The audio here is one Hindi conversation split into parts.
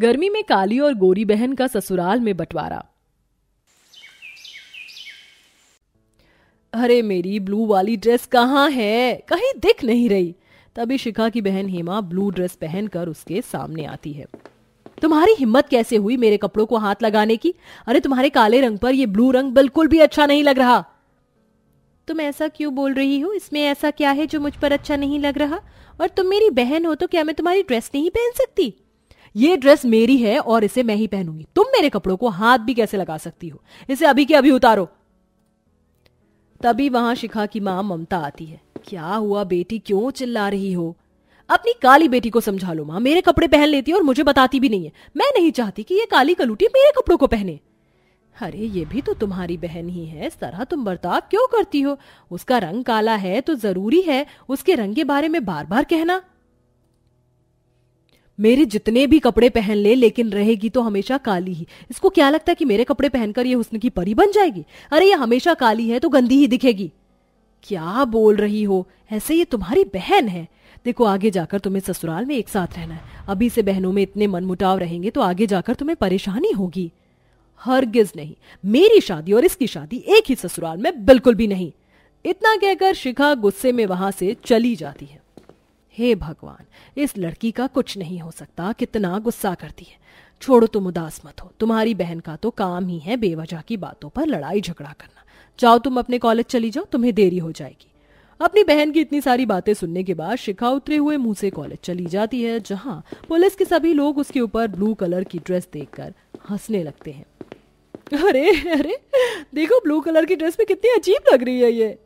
गर्मी में काली और गोरी बहन का ससुराल में बंटवारा अरे मेरी ब्लू वाली ड्रेस कहाँ है कहीं दिख नहीं रही तभी शिखा की बहन हेमा ब्लू ड्रेस पहनकर उसके सामने आती है तुम्हारी हिम्मत कैसे हुई मेरे कपड़ों को हाथ लगाने की अरे तुम्हारे काले रंग पर यह ब्लू रंग बिल्कुल भी अच्छा नहीं लग रहा तुम ऐसा क्यों बोल रही हो इसमें ऐसा क्या है जो मुझ पर अच्छा नहीं लग रहा और तुम मेरी बहन हो तो क्या मैं तुम्हारी ड्रेस नहीं पहन सकती ये ड्रेस मेरी है और इसे मैं ही पहनूंगी तुम मेरे कपड़ों को हाथ भी कैसे लगा सकती हो इसे अभी के अभी उतारो तभी वहां शिखा की मां ममता आती है क्या हुआ बेटी क्यों चिल्ला रही हो अपनी काली बेटी को समझा लो मां मेरे कपड़े पहन लेती है और मुझे बताती भी नहीं है मैं नहीं चाहती कि ये काली कलूटी मेरे कपड़ों को पहने अरे ये भी तो तुम्हारी बहन ही है इस तरह तुम बर्ताव क्यों करती हो उसका रंग काला है तो जरूरी है उसके रंग के बारे में बार बार कहना मेरे जितने भी कपड़े पहन ले लेकिन रहेगी तो हमेशा काली ही इसको क्या लगता है कि मेरे कपड़े पहनकर ये हुस्न की परी बन जाएगी अरे ये हमेशा काली है तो गंदी ही दिखेगी क्या बोल रही हो ऐसे ये तुम्हारी बहन है देखो आगे जाकर तुम्हें ससुराल में एक साथ रहना है अभी से बहनों में इतने मनमुटाव रहेंगे तो आगे जाकर तुम्हें परेशानी होगी हरगिज नहीं मेरी शादी और इसकी शादी एक ही ससुराल में बिल्कुल भी नहीं इतना कहकर शिखा गुस्से में वहां से चली जाती है हे भगवान इस लड़की का कुछ नहीं हो सकता कितना गुस्सा करती है छोड़ो तुम उदास मत हो तुम्हारी बहन का तो काम ही है बेवजह की बातों पर लड़ाई झगड़ा करना जाओ तुम अपने कॉलेज चली जाओ तुम्हें देरी हो जाएगी अपनी बहन की इतनी सारी बातें सुनने के बाद शिखा उतरे हुए मुंह से कॉलेज चली जाती है जहां पुलिस के सभी लोग उसके ऊपर ब्लू कलर की ड्रेस देखकर हंसने लगते हैं अरे अरे देखो ब्लू कलर की ड्रेस में कितनी अजीब लग रही है ये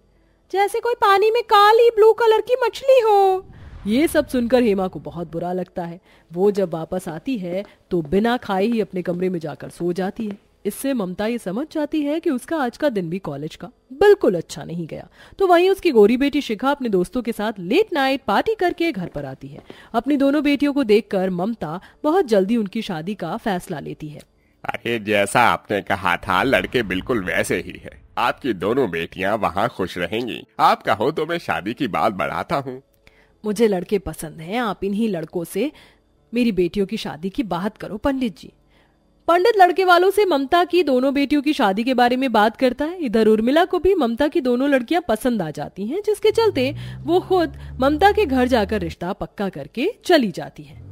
जैसे कोई पानी में काली ब्लू कलर की मछली हो ये सब सुनकर हेमा को बहुत बुरा लगता है वो जब वापस आती है तो बिना खाए ही अपने कमरे में जाकर सो जाती है इससे ममता ये समझ जाती है कि उसका आज का दिन भी कॉलेज का बिल्कुल अच्छा नहीं गया तो वहीं उसकी गोरी बेटी शिखा अपने दोस्तों के साथ लेट नाइट पार्टी करके घर पर आती है अपनी दोनों बेटियों को देखकर ममता बहुत जल्दी उनकी शादी का फैसला लेती है अरे जैसा आपने कहा था लड़के बिल्कुल वैसे ही है आपकी दोनों बेटियां वहाँ खुश रहेंगी आप कहो तो मैं शादी की बात बढ़ाता हूँ मुझे लड़के पसंद हैं आप इन्हीं लड़कों से मेरी बेटियों की शादी की बात करो पंडित जी पंडित लड़के वालों से ममता की दोनों बेटियों की शादी के बारे में बात करता है इधर उर्मिला को भी ममता की दोनों लड़कियां पसंद आ जाती हैं जिसके चलते वो खुद ममता के घर जाकर रिश्ता पक्का करके चली जाती है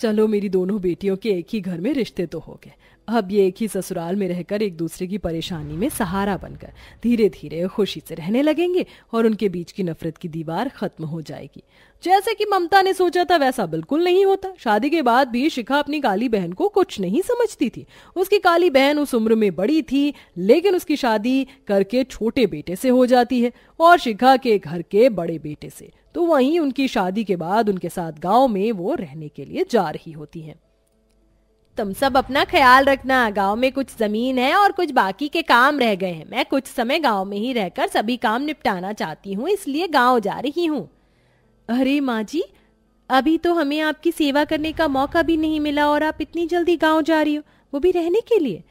चलो मेरी दोनों बेटियों के एक ही घर में रिश्ते तो हो गए अब ये एक ही ससुराल में रहकर एक दूसरे की परेशानी में सहारा बनकर धीरे धीरे खुशी से रहने लगेंगे और उनके बीच की नफरत की दीवार खत्म हो जाएगी जैसे कि ममता ने सोचा था वैसा बिल्कुल नहीं होता शादी के बाद भी शिखा अपनी काली बहन को कुछ नहीं समझती थी उसकी काली बहन उस उम्र में बड़ी थी लेकिन उसकी शादी करके छोटे बेटे से हो जाती है और शिखा के घर के बड़े बेटे से तो वहीं उनकी शादी के बाद उनके साथ गांव में वो रहने के लिए जा रही होती हैं तुम सब अपना ख्याल रखना गांव में कुछ जमीन है और कुछ बाकी के काम रह गए हैं मैं कुछ समय गांव में ही रहकर सभी काम निपटाना चाहती हूँ इसलिए गांव जा रही हूँ अरे माँ जी अभी तो हमें आपकी सेवा करने का मौका भी नहीं मिला और आप इतनी जल्दी गाँव जा रही हो वो भी रहने के लिए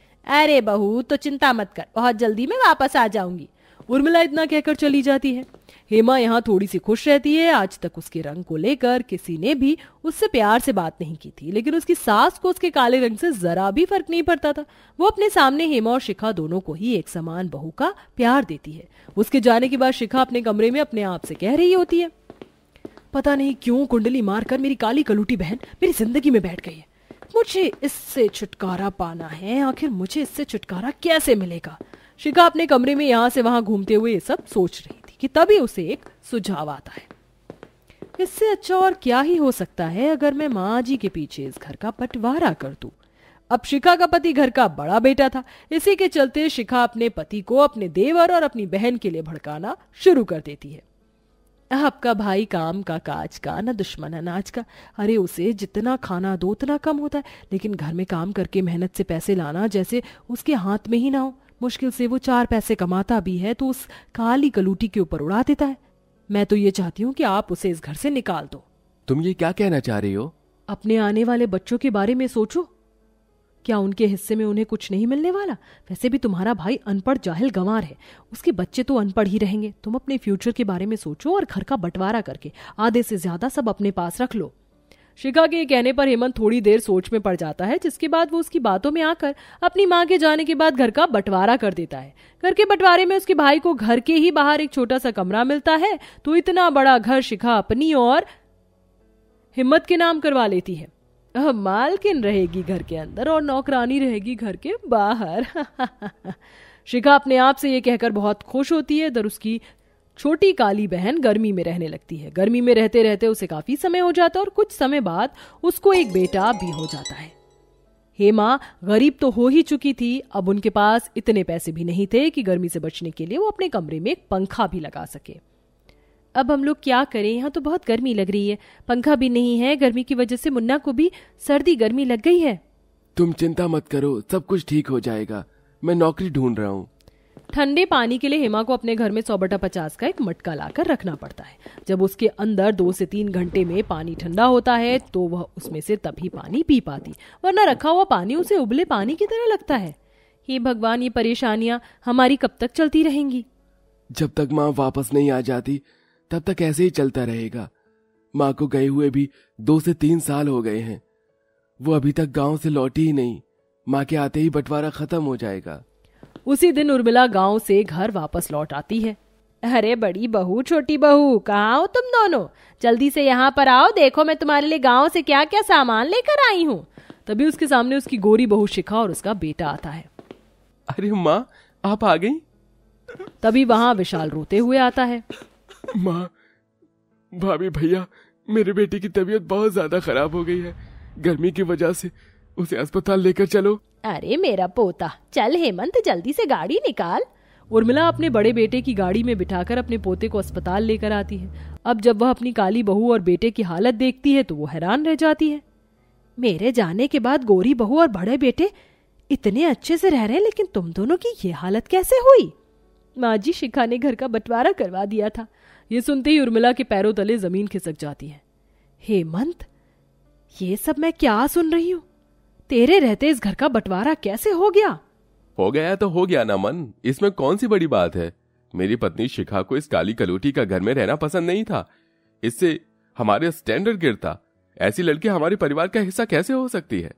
अरे बहू तो चिंता मत कर बहुत जल्दी मैं वापस आ जाऊंगी उर्मिला इतना कहकर चली जाती है हेमा यहाँ थोड़ी सी खुश रहती है आज तक उसके रंग को लेकर किसी ने भी उससे प्यार से बात नहीं की थी लेकिन उसकी सास को उसके काले रंग से जरा भी फर्क नहीं पड़ता था वो अपने सामने हेमा और शिखा दोनों को ही एक समान बहू का प्यार देती है उसके जाने के बाद शिखा अपने कमरे में अपने आप से कह रही होती है पता नहीं क्यों कुंडली मारकर मेरी काली कलूटी बहन मेरी जिंदगी में बैठ गई है मुझे इससे छुटकारा पाना है आखिर मुझे इससे छुटकारा कैसे मिलेगा शिखा अपने कमरे में यहाँ से वहां घूमते हुए ये सब सोच रही कि तभी उसे एक सुझाव आता है इससे अच्छा और क्या ही हो सकता है अगर मैं माँ जी के पीछे इस घर का बंटवारा कर दू अब शिखा का पति घर का बड़ा बेटा था इसी के चलते शिखा अपने पति को अपने देवर और अपनी बहन के लिए भड़काना शुरू कर देती है आपका भाई काम का काज का ना दुश्मन अनाज का अरे उसे जितना खाना दो उतना कम होता है लेकिन घर में काम करके मेहनत से पैसे लाना जैसे उसके हाथ में ही ना हो मुश्किल से वो चार पैसे कमाता भी है तो उस काली गलूटी के ऊपर उड़ा देता है मैं तो ये चाहती हूँ कि आप उसे इस घर से निकाल दो तुम ये क्या कहना चाह रही हो अपने आने वाले बच्चों के बारे में सोचो क्या उनके हिस्से में उन्हें कुछ नहीं मिलने वाला वैसे भी तुम्हारा भाई अनपढ़ जाहिल गंवार है उसके बच्चे तो अनपढ़ ही रहेंगे तुम अपने फ्यूचर के बारे में सोचो और घर का बंटवारा करके आधे से ज्यादा सब अपने पास रख लो शिखा के कहने पर हेमंत थोड़ी देर सोच में पड़ जाता है जिसके बाद वो उसकी बातों में आकर अपनी माँ के जाने के बाद घर का बंटवारा कर देता है घर के बंटवारे में उसके भाई को घर के ही बाहर एक छोटा सा कमरा मिलता है तो इतना बड़ा घर शिखा अपनी और हिम्मत के नाम करवा लेती है मालकिन रहेगी घर के अंदर और नौकरानी रहेगी घर के बाहर शिखा अपने आप से ये कहकर बहुत खुश होती है दर उसकी छोटी काली बहन गर्मी में रहने लगती है गर्मी में रहते रहते उसे काफी समय हो जाता है और कुछ समय बाद उसको एक बेटा भी हो जाता है हेमा गरीब तो हो ही चुकी थी अब उनके पास इतने पैसे भी नहीं थे कि गर्मी से बचने के लिए वो अपने कमरे में एक पंखा भी लगा सके अब हम लोग क्या करें यहाँ तो बहुत गर्मी लग रही है पंखा भी नहीं है गर्मी की वजह से मुन्ना को भी सर्दी गर्मी लग गई है तुम चिंता मत करो सब कुछ ठीक हो जाएगा मैं नौकरी ढूंढ रहा हूँ ठंडे पानी के लिए हेमा को अपने घर में सौ बटा पचास का एक मटका लाकर रखना पड़ता है जब उसके अंदर दो से तीन घंटे में पानी ठंडा होता है तो वह उसमें से तभी पानी पी पाती वरना रखा हुआ पानी उसे उबले पानी की तरह लगता है हे भगवान ये परेशानियां हमारी कब तक चलती रहेंगी जब तक माँ वापस नहीं आ जाती तब तक ऐसे ही चलता रहेगा माँ को गए हुए भी दो से तीन साल हो गए हैं वो अभी तक गांव से लौटी ही नहीं माँ के आते ही बंटवारा खत्म हो जाएगा उसी दिन उर्मिला गांव से घर वापस लौट आती है अरे बड़ी बहू छोटी बहू कहाँ हो तुम दोनों जल्दी से यहाँ पर आओ देखो मैं तुम्हारे लिए गांव से क्या क्या सामान लेकर आई हूँ तभी उसके सामने उसकी गोरी बहू शिखा और उसका बेटा आता है अरे माँ आप आ गई तभी वहाँ विशाल रोते हुए आता है माँ भाभी भैया मेरे बेटे की तबीयत बहुत ज्यादा खराब हो गई है गर्मी की वजह से उसे अस्पताल लेकर चलो अरे मेरा पोता चल हेमंत जल्दी से गाड़ी निकाल उर्मिला अपने बड़े बेटे की गाड़ी में बिठाकर अपने पोते को अस्पताल लेकर आती है अब जब वह अपनी काली बहू और बेटे की हालत देखती है तो वो हैरान रह जाती है मेरे जाने के बाद गोरी बहू और बड़े बेटे इतने अच्छे से रह रहे हैं लेकिन तुम दोनों की ये हालत कैसे हुई माँ जी शिखा ने घर का बंटवारा करवा दिया था ये सुनते ही उर्मिला के पैरों तले जमीन खिसक जाती है हेमंत ये सब मैं क्या सुन रही हूँ तेरे रहते इस घर का बंटवारा कैसे हो गया हो गया तो हो गया ना मन इसमें कौन सी बड़ी बात है मेरी पत्नी शिखा को इस काली कलूटी का घर में रहना पसंद नहीं था इससे हमारे स्टैंडर्ड गिरता ऐसी लड़की हमारे परिवार का हिस्सा कैसे हो सकती है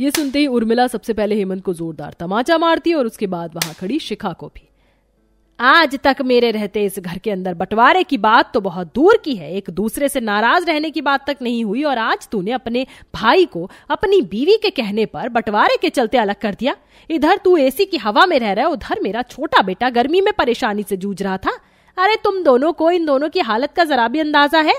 ये सुनते ही उर्मिला सबसे पहले हेमंत को जोरदार तमाचा मारती है और उसके बाद वहां खड़ी शिखा को भी आज तक मेरे रहते इस घर के अंदर बंटवारे की बात तो बहुत दूर की है एक दूसरे से नाराज रहने की बात तक नहीं हुई और आज तूने अपने भाई को अपनी बीवी के कहने पर बंटवारे के चलते अलग कर दिया इधर तू एसी की हवा में रह रहा है उधर मेरा छोटा बेटा गर्मी में परेशानी से जूझ रहा था अरे तुम दोनों को इन दोनों की हालत का जरा भी अंदाजा है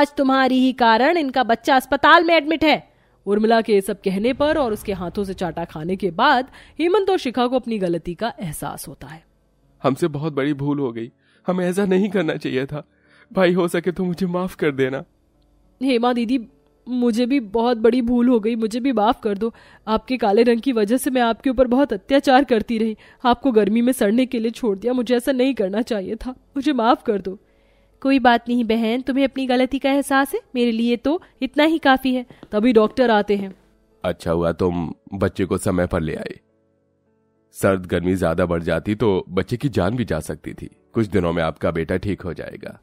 आज तुम्हारी ही कारण इनका बच्चा अस्पताल में एडमिट है उर्मिला के सब कहने पर और उसके हाथों से चाटा खाने के बाद हेमंत और शिखा को अपनी गलती का एहसास होता है हमसे बहुत बड़ी भूल हो गई हमें ऐसा नहीं करना चाहिए था भाई हो सके तो मुझे माफ कर देना हेमा दीदी मुझे भी बहुत बड़ी भूल हो गई मुझे भी माफ़ कर दो आपके काले रंग की वजह से मैं आपके ऊपर बहुत अत्याचार करती रही आपको गर्मी में सड़ने के लिए छोड़ दिया मुझे ऐसा नहीं करना चाहिए था मुझे माफ़ कर दो कोई बात नहीं बहन तुम्हें अपनी गलती का एहसास है मेरे लिए तो इतना ही काफ़ी है तभी डॉक्टर आते हैं अच्छा हुआ तुम बच्चे को समय पर ले आए सर्द गर्मी ज्यादा बढ़ जाती तो बच्चे की जान भी जा सकती थी कुछ दिनों में आपका बेटा ठीक हो जाएगा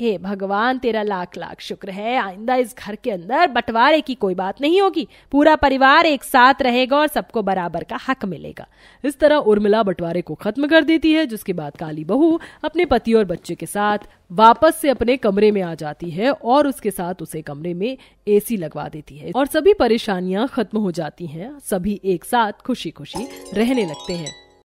हे भगवान तेरा लाख लाख शुक्र है आइंदा इस घर के अंदर बंटवारे की कोई बात नहीं होगी पूरा परिवार एक साथ रहेगा और सबको बराबर का हक मिलेगा इस तरह उर्मिला बंटवारे को खत्म कर देती है जिसके बाद काली बहू अपने पति और बच्चे के साथ वापस से अपने कमरे में आ जाती है और उसके साथ उसे कमरे में एसी लगवा देती है और सभी परेशानियां खत्म हो जाती हैं सभी एक साथ खुशी खुशी रहने लगते हैं